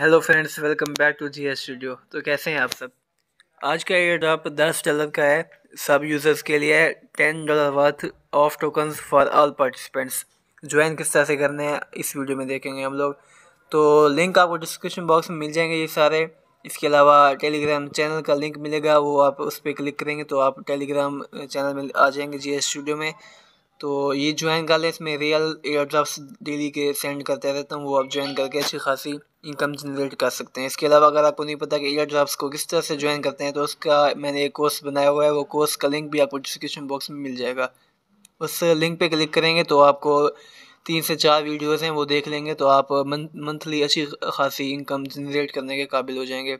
hello friends welcome back to G S studio तो कैसे हैं आप सब आज का ये ड्रॉप दस डॉलर का है सब यूज़र्स के लिए ten dollar worth of tokens for all participants join किस तरह से करने हैं इस वीडियो में देखेंगे हम लोग तो लिंक आपको डिस्क्रिप्शन बॉक्स में मिल जाएंगे ये सारे इसके अलावा टेलीग्राम चैनल का लिंक मिलेगा वो आप उस पर क्लिक करेंगे तो आप टेलीग्राम चैनल में आ जाएंगे जी स्टूडियो में तो ये ज्वाइन कर लें इसमें रियल एयर ड्रॉप्स डेली के सेंड करते रहता हूँ वो आप ज्वाइन करके अच्छी खासी इनकम जनरेट कर सकते हैं इसके अलावा अगर आपको नहीं पता कि एयर जॉब्स को किस तरह से ज्वाइन करते हैं तो उसका मैंने एक कोर्स बनाया हुआ है वो कोर्स का लिंक भी आपको डिस्क्रिप्शन बॉक्स में मिल जाएगा उस लिंक पे क्लिक करेंगे तो आपको तीन से चार वीडियोस हैं वो देख लेंगे तो आप मंथली अच्छी खासी इनकम जनरेट करने के काबिल हो जाएंगे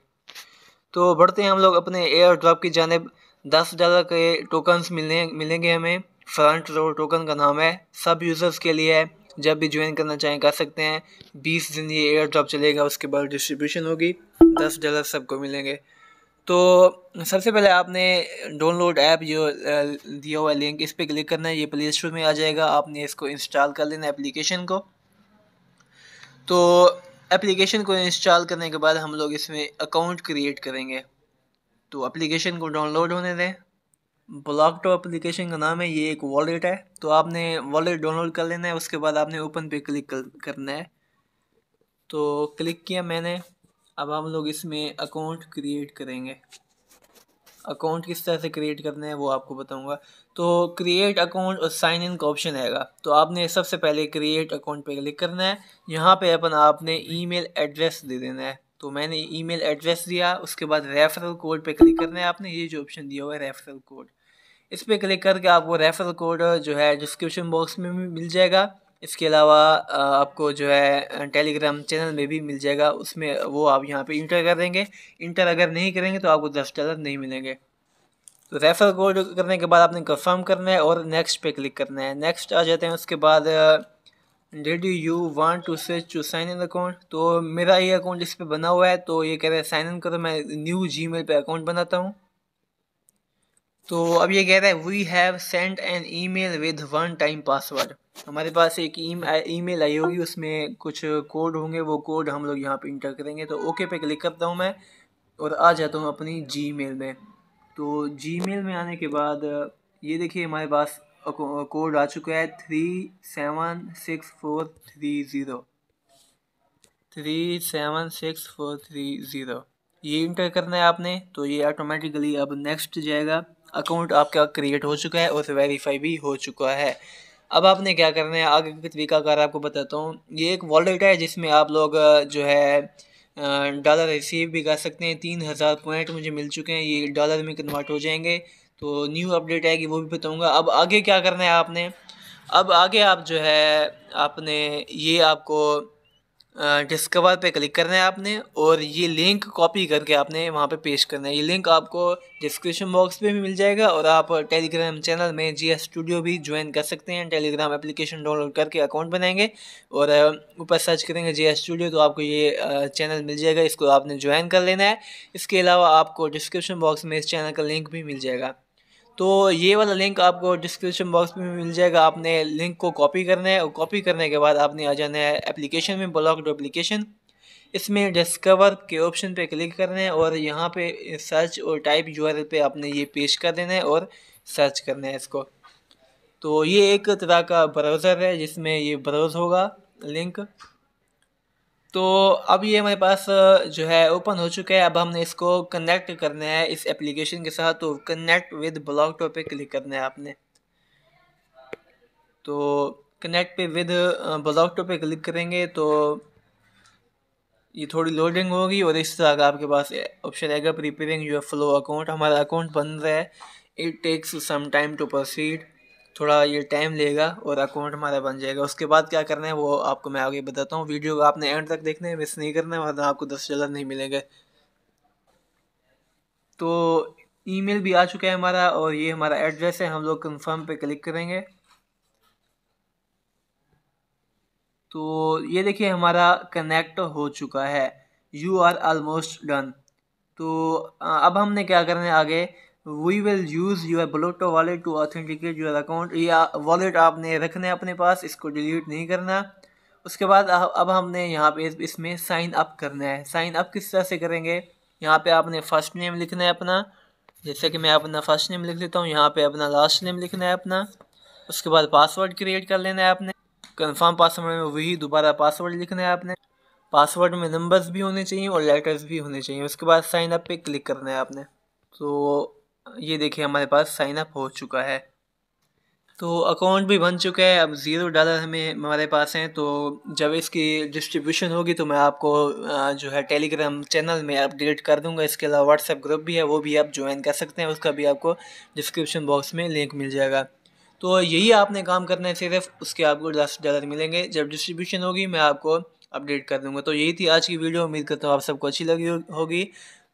तो बढ़ते हैं हम लोग अपने एयर ड्रॉप की जानब दस डॉलर के टोकन्स मिलने मिलेंगे हमें फ्रंट रो टोकन का नाम है सब यूज़र्स के लिए है जब भी ज्वाइन करना चाहें कर सकते हैं बीस दिन ये एयर ड्रॉप चलेगा उसके बाद डिस्ट्रीब्यूशन होगी दस डॉलर सबको मिलेंगे तो सबसे पहले आपने डाउनलोड ऐप जो दिया हुआ लिंक इस पर क्लिक करना है ये प्ले स्टोर में आ जाएगा आपने इसको इंस्टॉल कर लेना एप्लीकेशन को तो एप्लीकेशन को इंस्टॉल करने के बाद हम लोग इसमें अकाउंट क्रिएट करेंगे तो एप्लीकेशन को डाउनलोड होने दें ब्लॉक टॉप अप्लीकेशन का नाम है ये एक वॉलेट है तो आपने वॉलेट डाउनलोड कर लेना है उसके बाद आपने ओपन पे क्लिक कर, करना है तो क्लिक किया मैंने अब हम लोग इसमें अकाउंट क्रिएट करेंगे अकाउंट किस तरह से क्रिएट करना है वो आपको बताऊंगा तो क्रिएट अकाउंट और साइन इन का ऑप्शन आएगा तो आपने सबसे पहले क्रिएट अकाउंट पे क्लिक करना है यहाँ पे अपन आपने ईमेल एड्रेस दे देना है तो मैंने ईमेल एड्रेस दिया उसके बाद रेफरल कोड पे क्लिक करना है आपने ये जो ऑप्शन दिया हुआ है रेफरल कोड इस पर क्लिक करके आपको रेफरल कोड जो है डिस्क्रिप्शन बॉक्स में भी मिल जाएगा इसके अलावा आपको जो है टेलीग्राम चैनल में भी मिल जाएगा उसमें वो आप यहाँ पे इंटर कर देंगे इंटर अगर नहीं करेंगे तो आपको दस डॉलर नहीं मिलेंगे तो रेफरल कोड करने के बाद आपने कंफर्म करना है और नेक्स्ट पे क्लिक करना है नेक्स्ट आ जाते हैं उसके बाद did you you want to say to sign in account तो मेरा ये अकाउंट इस पर बना हुआ है तो ये कह रहा है साइन इन करो मैं न्यू जी मेल पर अकाउंट बनाता हूँ तो अब ये कह रहा है we have send an email with one time password हमारे पास एक ई मेल आई होगी उसमें कुछ कोड होंगे वो कोड हम लोग यहाँ पे इंटर करेंगे तो ओके पे क्लिक करता हूँ मैं और आ जाता हूँ अपनी जी मेल में तो जी मेल में आने के बाद ये देखिए हमारे पास कोड आ चुका है three seven six four three zero three seven six four three zero ये इंटर करना है आपने तो ये ऑटोमेटिकली अब नेक्स्ट जाएगा अकाउंट आपका क्रिएट हो चुका है और वेरीफाई भी हो चुका है अब आपने क्या करना है आगे का तरीकाकार आपको बताता हूँ ये एक वॉलेट है जिसमें आप लोग जो है डॉलर रिसीव भी कर सकते हैं तीन हज़ार पॉइंट मुझे मिल चुके हैं ये डॉलर में कन्वर्ट हो जाएंगे तो न्यू अपडेट आएगी वो भी बताऊँगा अब आगे क्या करना है आपने अब आगे आप जो है आपने ये आपको डिस्कवर पे क्लिक करना है आपने और ये लिंक कॉपी करके आपने वहाँ पे पेश करना है ये लिंक आपको डिस्क्रिप्शन बॉक्स पे भी मिल जाएगा और आप टेलीग्राम चैनल में जी स्टूडियो भी ज्वाइन कर सकते हैं टेलीग्राम एप्लीकेशन डाउनलोड करके अकाउंट बनाएंगे और ऊपर सर्च करेंगे जी स्टूडियो तो आपको ये चैनल मिल जाएगा इसको आपने ज्वाइन कर लेना है इसके अलावा आपको डिस्क्रिप्शन बॉक्स में इस चैनल का लिंक भी मिल जाएगा तो ये वाला लिंक आपको डिस्क्रिप्शन बॉक्स में मिल जाएगा आपने लिंक को कॉपी करना है और कॉपी करने के बाद आपने आ जाना है एप्लीकेशन में ब्लॉक एप्लीकेशन इसमें डिस्कवर के ऑप्शन पे क्लिक करना है और यहाँ पे सर्च और टाइप यूआरएल पे आपने ये पेश कर देना है और सर्च करना है इसको तो ये एक तरह का ब्राउज़र है जिसमें ये ब्राउज़ होगा लिंक तो अब ये हमारे पास जो है ओपन हो चुका है अब हमने इसको कनेक्ट करना है इस एप्लीकेशन के साथ तो कनेक्ट विद ब्लॉक टॉप पे क्लिक करना है आपने तो कनेक्ट पे विद ब्लॉक टॉप पे क्लिक करेंगे तो ये थोड़ी लोडिंग होगी और इस तरह का आपके पास ऑप्शन आएगा प्रिपेयरिंग योर फ्लो अकाउंट हमारा अकाउंट बन रहा है it takes some time to proceed थोड़ा ये टाइम लेगा और अकाउंट हमारा बन जाएगा उसके बाद क्या करना है वो आपको मैं आगे बताता हूँ वीडियो को आपने एंड तक देखना है मिस नहीं करना है वरना आपको दस डॉलर नहीं मिलेंगे तो ईमेल भी आ चुका है हमारा और ये हमारा एड्रेस है हम लोग कंफर्म पे क्लिक करेंगे तो ये देखिए हमारा कनेक्ट हो चुका है यू आर आलमोस्ट डन तो अब हमने क्या करना है आगे we will use your Blocto wallet to authenticate your account या वॉलेट आपने रखना है अपने पास इसको डिलीट नहीं करना उसके बाद अब हमने यहाँ पे इसमें साइन अप करना है साइन अप किस तरह से करेंगे यहाँ पे आपने फ़र्स्ट नेम लिखना है अपना जैसे कि मैं अपना फ़र्स्ट नेम लिख लेता हूँ यहाँ पे अपना लास्ट नेम लिखना है अपना उसके बाद पासवर्ड क्रिएट कर लेना है आपने कन्फर्म पासवर्ड में वही दोबारा पासवर्ड लिखना है आपने पासवर्ड में नंबर्स भी होने चाहिए और लेटर्स भी होने चाहिए उसके बाद साइन अप पे क्लिक करना है आपने तो ये देखिए हमारे पास साइन अप हो चुका है तो अकाउंट भी बन चुका है अब ज़ीरो डॉलर हमें हमारे पास हैं तो जब इसकी डिस्ट्रीब्यूशन होगी तो मैं आपको जो है टेलीग्राम चैनल में अपडेट कर दूंगा इसके अलावा व्हाट्सएप ग्रुप भी है वो भी आप ज्वाइन कर सकते हैं उसका भी आपको डिस्क्रिप्शन बॉक्स में लिंक मिल जाएगा तो यही आपने काम करना है सिर्फ उसके आपको दस डॉलर मिलेंगे जब डिस्ट्रीब्यूशन होगी मैं आपको अपडेट कर दूँगा तो यही थी आज की वीडियो उम्मीद करता हूँ आप सबको अच्छी लगी होगी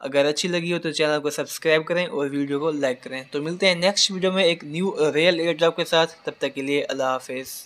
अगर अच्छी लगी हो तो चैनल को सब्सक्राइब करें और वीडियो को लाइक करें तो मिलते हैं नेक्स्ट वीडियो में एक न्यू रियल एयर ड्रॉप के साथ तब तक के लिए अल्लाह हाफिज़